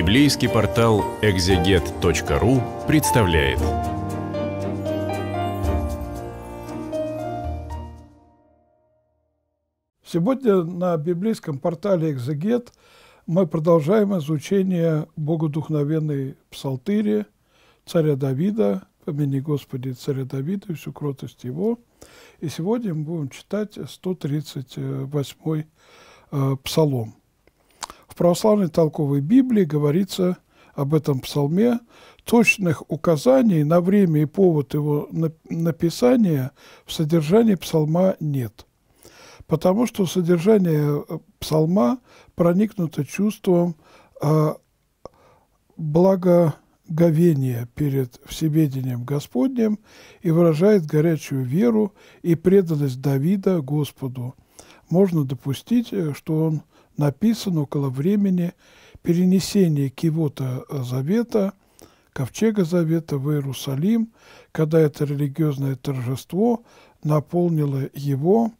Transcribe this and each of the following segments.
Библейский портал экзегет.ру представляет. Сегодня на библейском портале «Экзегет» мы продолжаем изучение богодухновенной псалтыри царя Давида, помяни Господи царя Давида и всю кротость его. И сегодня мы будем читать 138-й э, псалом – в православной толковой Библии говорится об этом псалме, точных указаний на время и повод его написания в содержании псалма нет, потому что содержание э, псалма проникнуто чувством э, благоговения перед всеведением Господним и выражает горячую веру и преданность Давида Господу. Можно допустить, э, что он – написан около времени перенесения Кивота э, Завета, Ковчега Завета в Иерусалим, когда это религиозное торжество наполнило его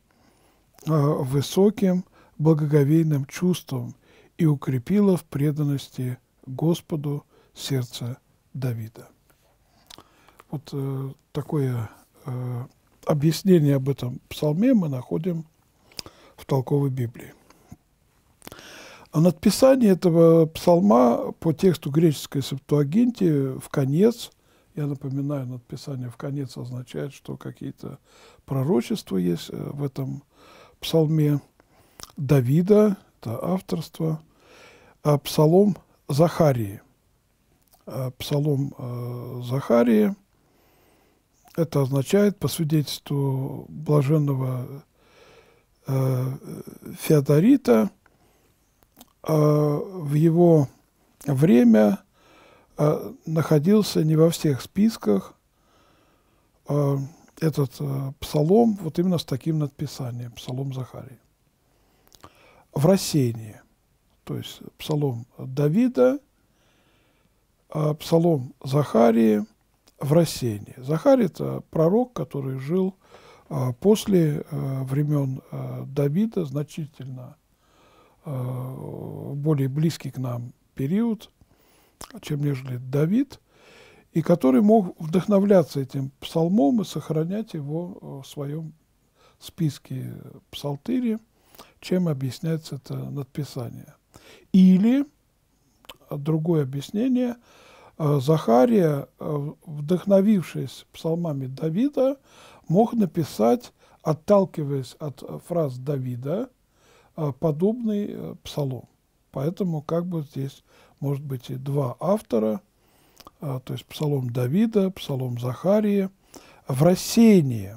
э, высоким благоговейным чувством и укрепило в преданности Господу сердце Давида. Вот э, такое э, объяснение об этом псалме мы находим в толковой Библии. А надписание этого псалма по тексту греческой септуагинти в конец, я напоминаю, надписание в конец означает, что какие-то пророчества есть э, в этом псалме Давида, это авторство, а псалом Захарии. А псалом э, Захарии, это означает, по свидетельству блаженного э, э Э, в его время э, находился не во всех списках э, этот псалом вот именно с таким надписанием, псалом Захарии. В рассеянии, то есть псалом Давида, псалом Захарии в рассеянии. Захарий – это пророк, который жил после времен Давида значительно Э, более близкий к нам период, чем нежели Давид, и который мог вдохновляться этим псалмом и сохранять его э, в своем списке псалтыри, чем объясняется это надписание. Или э, другое объяснение, Захария, вдохновившись псалмами Давида, мог написать, отталкиваясь от фраз Давида, Э, подобный э, псалом. Поэтому как бы здесь может быть и два автора, э, то есть псалом Давида, псалом Захария, в рассеянии.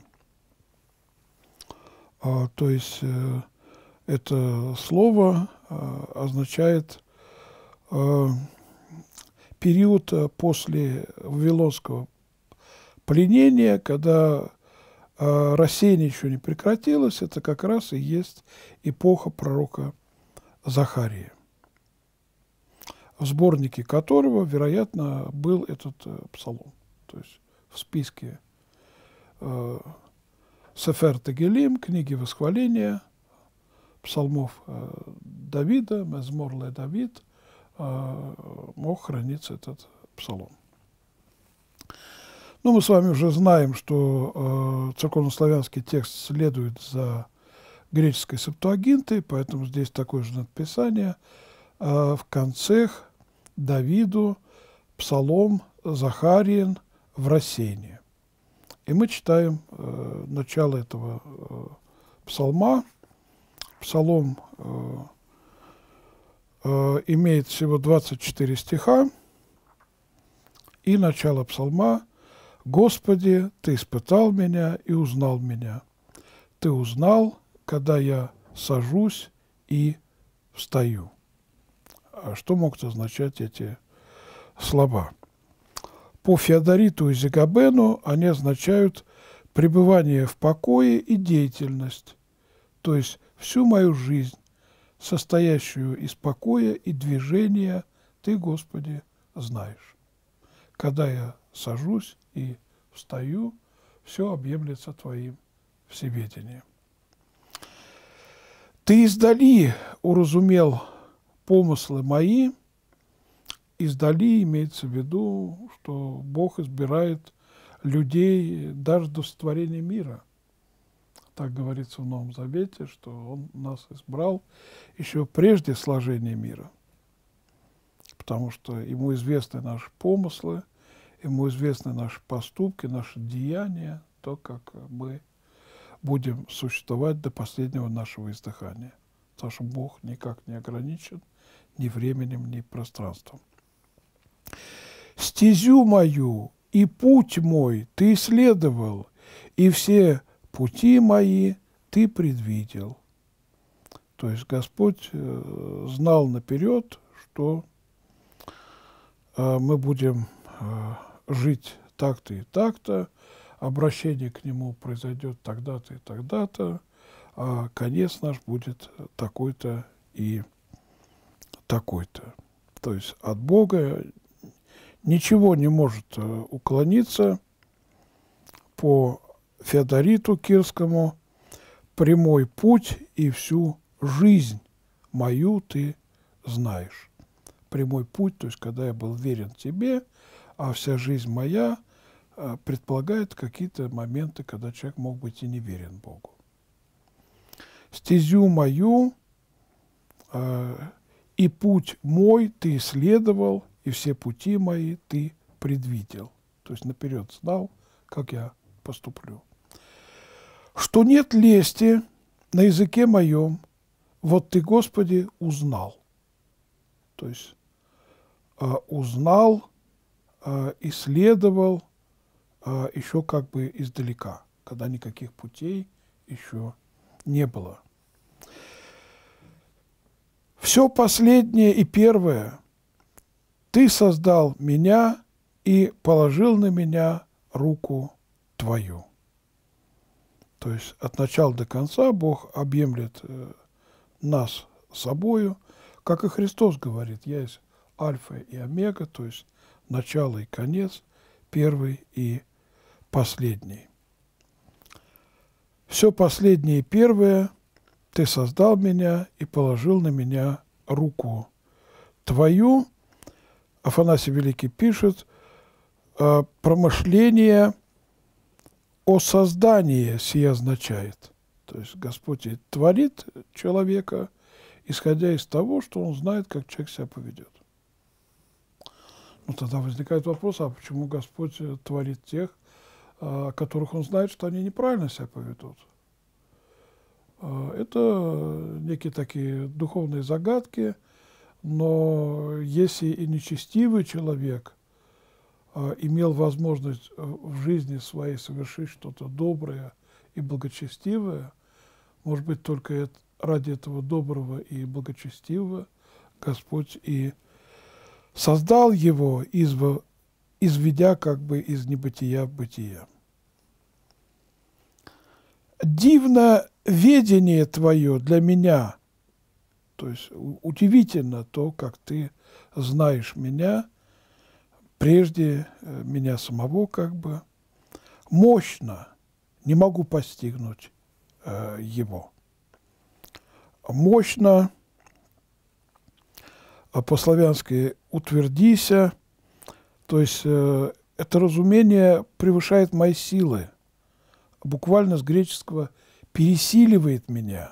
То есть это слово означает период после Вавилонского пленения, когда э, Россия ничего не прекратилось, это как раз и есть эпоха пророка Захария, в сборнике которого, вероятно, был этот э, псалом, то есть в списке э, Сефер Тагелим, книги восхваления, псалмов э, Давида, Мезморле Давид, э, мог храниться этот псалом. Ну, мы с вами уже знаем, что э, церковнославянский текст следует за греческой септуагинтой, поэтому здесь такое же надписание. Э, в конце Давиду, Псалом, Захариен, в Рассене. И мы читаем э, начало этого э, псалма. Псалом э, э, имеет всего 24 стиха, и начало псалма – «Господи, Ты испытал меня и узнал меня. Ты узнал, когда я сажусь и встаю». А что могут означать эти слова? По Феодориту и Зигабену они означают пребывание в покое и деятельность, то есть всю мою жизнь, состоящую из покоя и движения, Ты, Господи, знаешь. Когда я сажусь и встаю, все объемлется твоим всеведением. Ты издали уразумел помыслы мои, издали имеется в виду, что Бог избирает людей даже до сотворения мира. Так говорится в Новом Завете, что Он нас избрал еще прежде сложения мира, потому что Ему известны наши помыслы – ему известны наши поступки, наши деяния, то, как мы будем существовать до последнего нашего издыхания. Потому что Бог никак не ограничен ни временем, ни пространством. «Стезю мою и путь мой ты исследовал, и все пути мои ты предвидел». То есть Господь э, знал наперед, что э, мы будем Э, жить так-то и так-то, обращение к нему произойдет тогда-то и тогда-то, а конец наш будет такой-то и такой-то. То есть от Бога ничего не может э, уклониться по Феодориту Кирскому прямой путь и всю жизнь мою ты знаешь. Прямой путь, то есть когда я был верен тебе, а вся жизнь моя а, предполагает какие-то моменты, когда человек мог быть и не верен Богу. Стезю мою а, и путь мой ты исследовал, и все пути мои ты предвидел. То есть наперед знал, как я поступлю. Что нет лести на языке моем, вот ты, Господи, узнал. То есть э, узнал а, исследовал а, еще как бы издалека, когда никаких путей еще не было. Все последнее и первое ты создал меня и положил на меня руку твою. То есть от начала до конца Бог объемлет э, нас собою, как и Христос говорит, я есть альфа и омега, то есть начало и конец, первый и последний. Все последнее и первое ты создал меня и положил на меня руку твою, Афанасий Великий пишет, э, промышление о создании сия означает. То есть Господь творит человека, исходя из того, что он знает, как человек себя поведет. Ну, тогда возникает вопрос, а почему Господь э, творит тех, а, которых Он знает, что они неправильно себя поведут? А, это некие такие духовные загадки, но если и нечестивый человек а, имел возможность э, в жизни своей совершить что-то доброе и благочестивое, может быть, только ради этого доброго и благочестивого Господь и создал его, изв... изведя как бы из небытия в бытие. Дивно ведение твое для меня, то есть удивительно то, как ты знаешь меня, прежде э, меня самого как бы, мощно не могу постигнуть э, его. Мощно э, по-славянски утвердися. То есть э, это разумение превышает мои силы. Буквально с греческого пересиливает меня.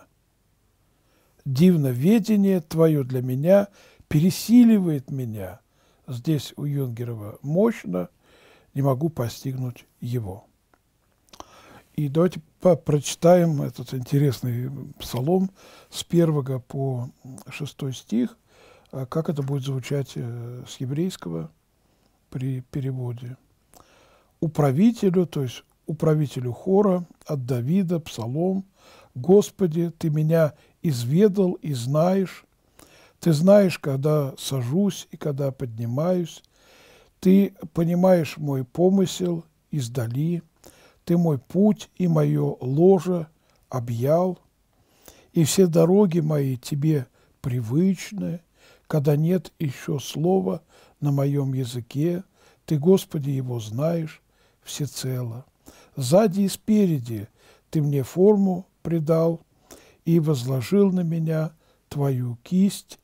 Дивно ведение твое для меня пересиливает меня. Здесь у Юнгерова мощно, не могу постигнуть его. И давайте прочитаем этот интересный псалом с 1 по 6 стих – а как это будет звучать э, с еврейского при переводе. Управителю, то есть управителю хора от Давида, псалом, «Господи, Ты меня изведал и знаешь, Ты знаешь, когда сажусь и когда поднимаюсь, Ты понимаешь мой помысел издали, Ты мой путь и мое ложе объял, и все дороги мои Тебе привычные когда нет еще слова на моем языке, Ты, Господи, его знаешь всецело. Сзади и спереди Ты мне форму придал и возложил на меня Твою кисть,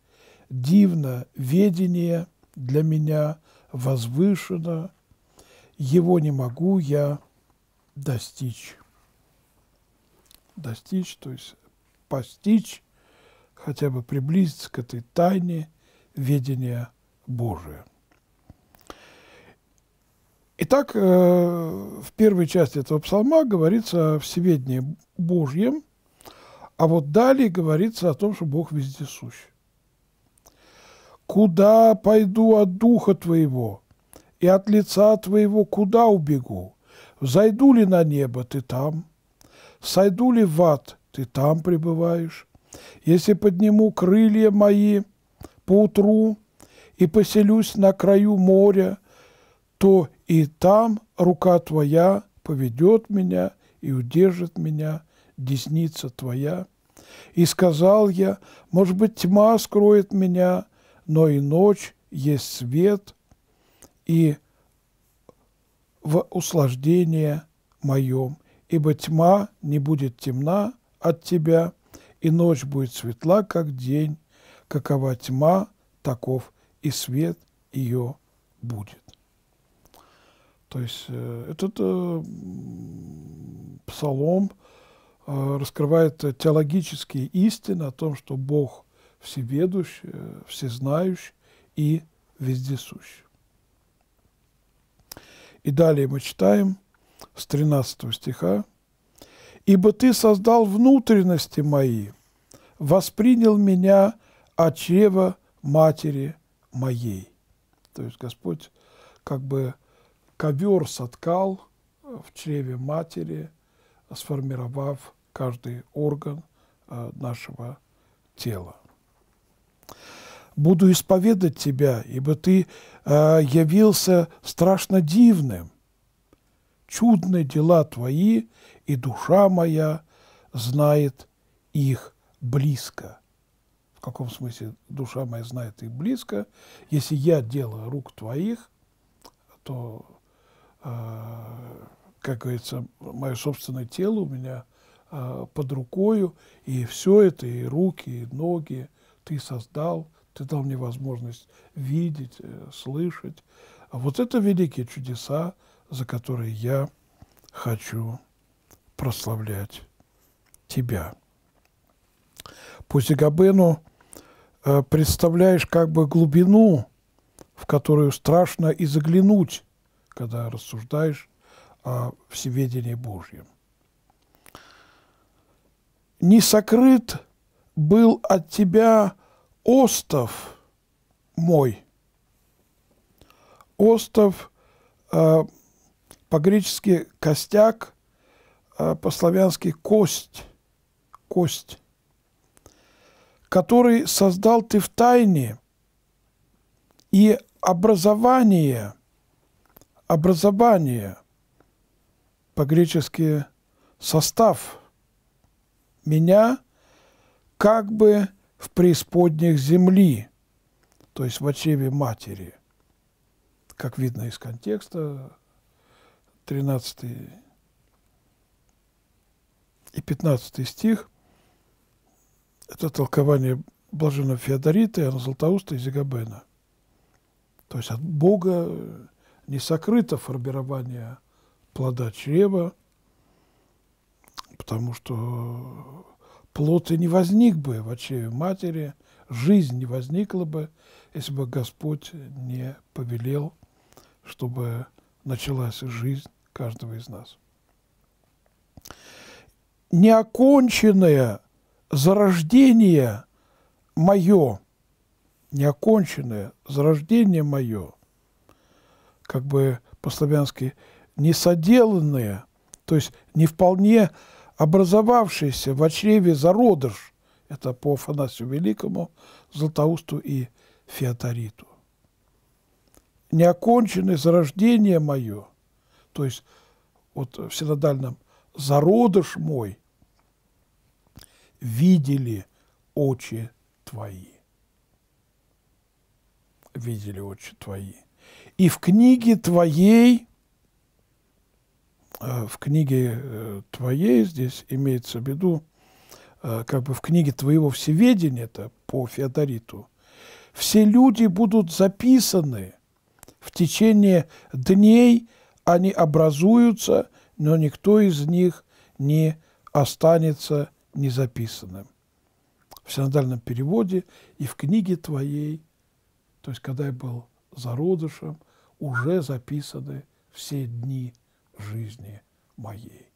дивно ведение для меня возвышено, его не могу я достичь. Достичь, то есть постичь хотя бы приблизиться к этой тайне ведения Божия. Итак, э, в первой части этого псалма говорится о всеведении Божьем, а вот далее говорится о том, что Бог везде сущ. «Куда пойду от Духа Твоего, и от лица Твоего куда убегу? Зайду ли на небо, Ты там? Сойду ли в ад, Ты там пребываешь? Если подниму крылья мои поутру и поселюсь на краю моря, то и там рука Твоя поведет меня и удержит меня десница Твоя. И сказал я, может быть, тьма скроет меня, но и ночь есть свет, и в услаждение моем, ибо тьма не будет темна от тебя, и ночь будет светла, как день, какова тьма, таков и свет ее будет. То есть э, этот э, псалом э, раскрывает теологические истины о том, что Бог всеведущ, э, всезнающий и вездесущ. И далее мы читаем с 13 стиха ибо Ты создал внутренности мои, воспринял меня от чрева матери моей». То есть Господь как бы ковер соткал э, в чреве матери, сформировав каждый орган э, нашего тела. «Буду исповедать Тебя, ибо Ты э, явился страшно дивным, чудны дела Твои, и душа моя знает их близко. В каком смысле душа моя знает их близко? Если я дело рук Твоих, то, э, как говорится, мое собственное тело у меня э, под рукою, и все это, и руки, и ноги Ты создал, Ты дал мне возможность видеть, э, слышать. А вот это великие чудеса, за который я хочу прославлять Тебя. Пусть Габену э, представляешь как бы глубину, в которую страшно и заглянуть, когда рассуждаешь о всеведении Божьем. Не сокрыт был от тебя остов мой. Остов э, по-гречески «костяк», а по-славянски «кость», «кость», который создал ты в тайне, и образование, образование, по-гречески «состав», меня как бы в преисподних земли, то есть в очеве матери. Как видно из контекста, 13 и 15 стих, это толкование блаженного Феодорита, Иоанна Златоуста и Зигабена. То есть от Бога не сокрыто формирование плода чрева, потому что плод и не возник бы в очеве матери, жизнь не возникла бы, если бы Господь не повелел, чтобы началась жизнь каждого из нас. Неоконченное зарождение мое, неоконченное зарождение мое, как бы по-славянски несоделанное, то есть не вполне образовавшийся в очреве зародыш, это по Афанасию Великому, Златоусту и Феотариту неоконченное зарождение мое, то есть вот в синодальном «зародыш мой», видели очи твои. Видели очи твои. И в книге твоей, э, в книге э, твоей здесь имеется в виду, э, как бы в книге твоего всеведения, это по Феодориту, все люди будут записаны – в течение дней они образуются, но никто из них не останется незаписанным. В синодальном переводе и в книге твоей, то есть когда я был зародышем, уже записаны все дни жизни моей.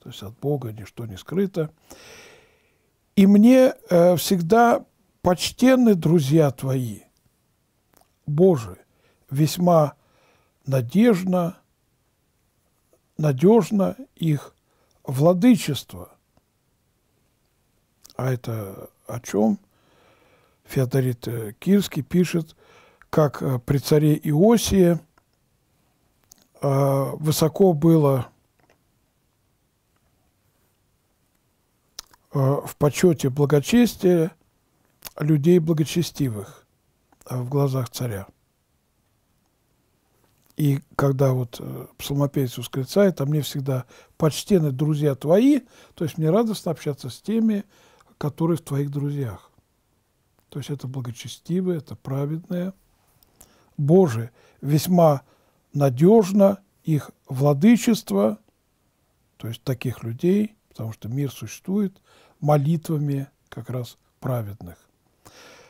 То есть от Бога ничто не скрыто. И мне э, всегда почтенны друзья твои, Божии, весьма надежно, надежно их владычество. А это о чем? Феодорит э, Кирский пишет, как э, при царе Иосии э, высоко было в почете благочестия людей благочестивых а в глазах царя. И когда вот э, псалмопевец восклицает, а мне всегда почтены друзья твои, то есть мне радостно общаться с теми, которые в твоих друзьях. То есть это благочестивые, это праведные. Боже, весьма надежно их владычество, то есть таких людей, потому что мир существует молитвами как раз праведных.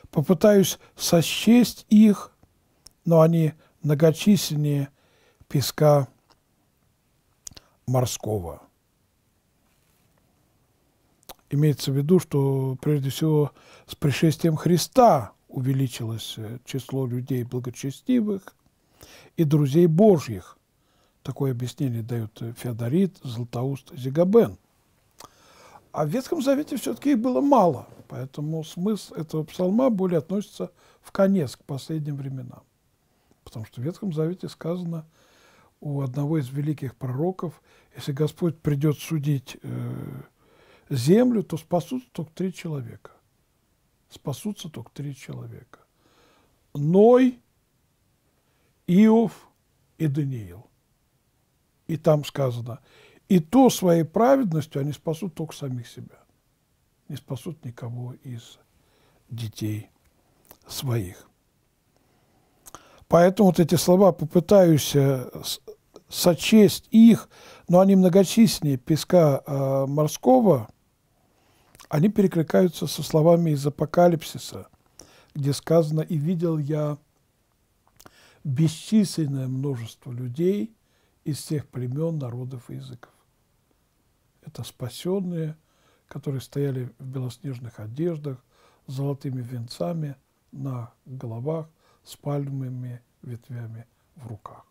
Попытаюсь сосчесть их, но они многочисленнее песка морского. Имеется в виду, что прежде всего с пришествием Христа увеличилось э, число людей благочестивых и друзей Божьих. Такое объяснение дают э, Феодорит, Златоуст, Зигабен. А в Ветхом Завете все-таки их было мало, поэтому смысл этого псалма более относится в конец, к последним временам. Потому что в Ветхом Завете сказано у одного из великих пророков, если Господь придет судить э, землю, то спасутся только три человека. Спасутся только три человека. Ной, Иов и Даниил. И там сказано, и то своей праведностью они спасут только самих себя. Не спасут никого из детей своих. Поэтому вот эти слова попытаюсь э, сочесть их, но они многочисленнее песка э, морского, они перекликаются со словами из Апокалипсиса, где сказано «И видел я бесчисленное множество людей из всех племен, народов и языков». Это спасенные, которые стояли в белоснежных одеждах, с золотыми венцами на головах, с пальмами, ветвями в руках.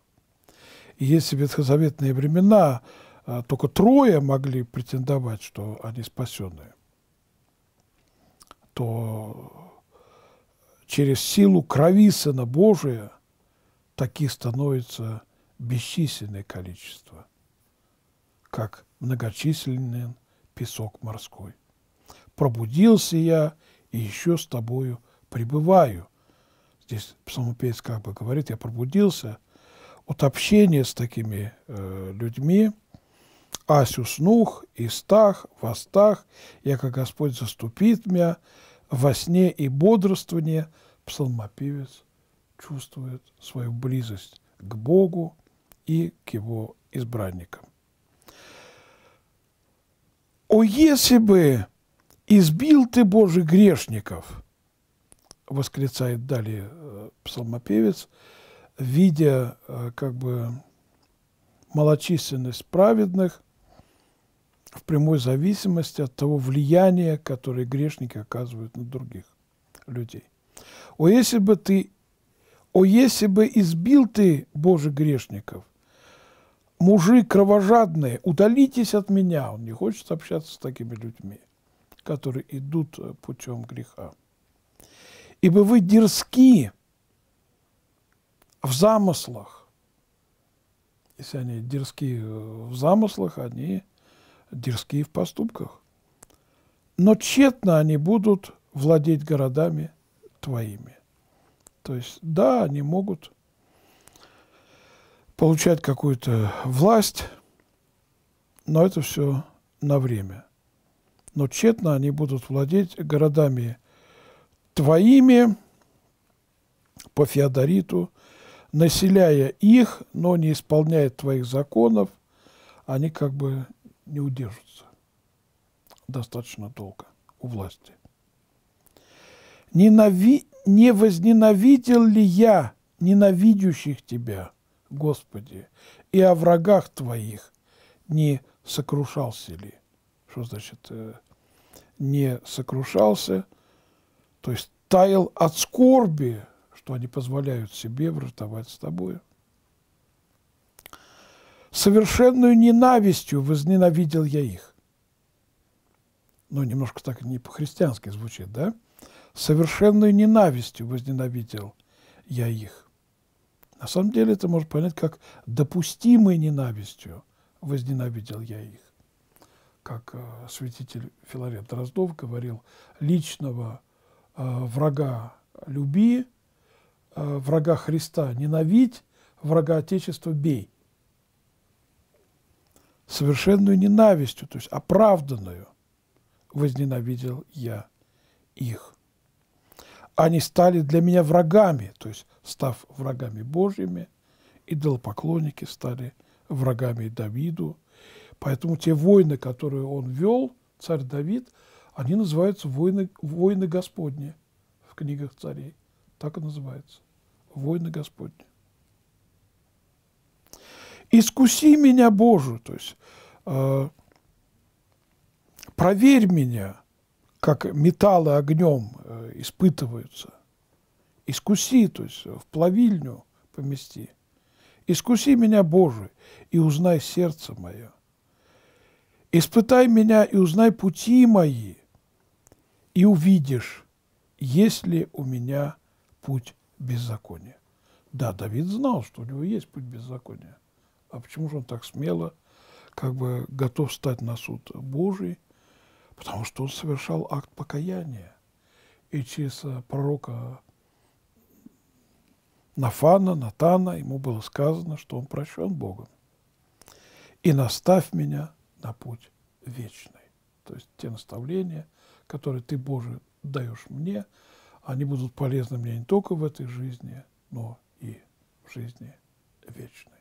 И если ветхозаветные времена а, только трое могли претендовать, что они спасенные, то через силу крови Сына Божия таких становится бесчисленное количество, как многочисленный песок морской. Пробудился я и еще с тобою пребываю, здесь псалмопевец как бы говорит, я пробудился от общения с такими э, людьми, ась уснух, и стах, во стах, яко Господь заступит меня, во сне и бодрствование псалмопевец чувствует свою близость к Богу и к его избранникам. О, если бы избил ты, Божий грешников, восклицает далее э, псалмопевец, видя э, как бы малочисленность праведных в прямой зависимости от того влияния, которое грешники оказывают на других людей. О, если бы ты, о, если бы избил ты, Боже, грешников, мужи кровожадные, удалитесь от меня. Он не хочет общаться с такими людьми, которые идут э, путем греха ибо вы дерзки в замыслах. Если они дерзки в замыслах, они дерзки в поступках. Но тщетно они будут владеть городами твоими. То есть, да, они могут получать какую-то власть, но это все на время. Но тщетно они будут владеть городами твоими по Феодориту, населяя их, но не исполняя твоих законов, они как бы не удержатся достаточно долго у власти. Ненави... Не возненавидел ли я ненавидящих тебя, Господи, и о врагах твоих не сокрушался ли? Что значит э, не сокрушался – то есть таял от скорби, что они позволяют себе враждовать с тобою. Совершенную ненавистью возненавидел я их. Ну, немножко так не по-христиански звучит, да? Совершенную ненавистью возненавидел я их. На самом деле это можно понять как допустимой ненавистью возненавидел я их. Как э, святитель Филарет Дроздов говорил, личного Э, врага люби, э, врага Христа ненавидь, врага Отечества бей. Совершенную ненавистью, то есть оправданную, возненавидел я их. Они стали для меня врагами, то есть став врагами Божьими, идолопоклонники стали врагами Давиду. Поэтому те войны, которые он вел, царь Давид – они называются «Войны, «Войны Господни» в книгах царей. Так и называется. «Войны Господни». «Искуси меня, Боже!» То есть э, «Проверь меня, как металлы огнем э, испытываются». «Искуси», то есть в плавильню помести. «Искуси меня, Боже, и узнай сердце мое». Испытай меня и узнай пути мои, и увидишь, есть ли у меня путь беззакония. Да, Давид знал, что у него есть путь беззакония. А почему же он так смело как бы готов стать на суд Божий? Потому что он совершал акт покаяния. И через э, пророка Нафана, Натана ему было сказано, что он прощен Богом. И наставь меня на путь вечный. То есть те наставления – которые ты, Боже, даешь мне, они будут полезны мне не только в этой жизни, но и в жизни вечной.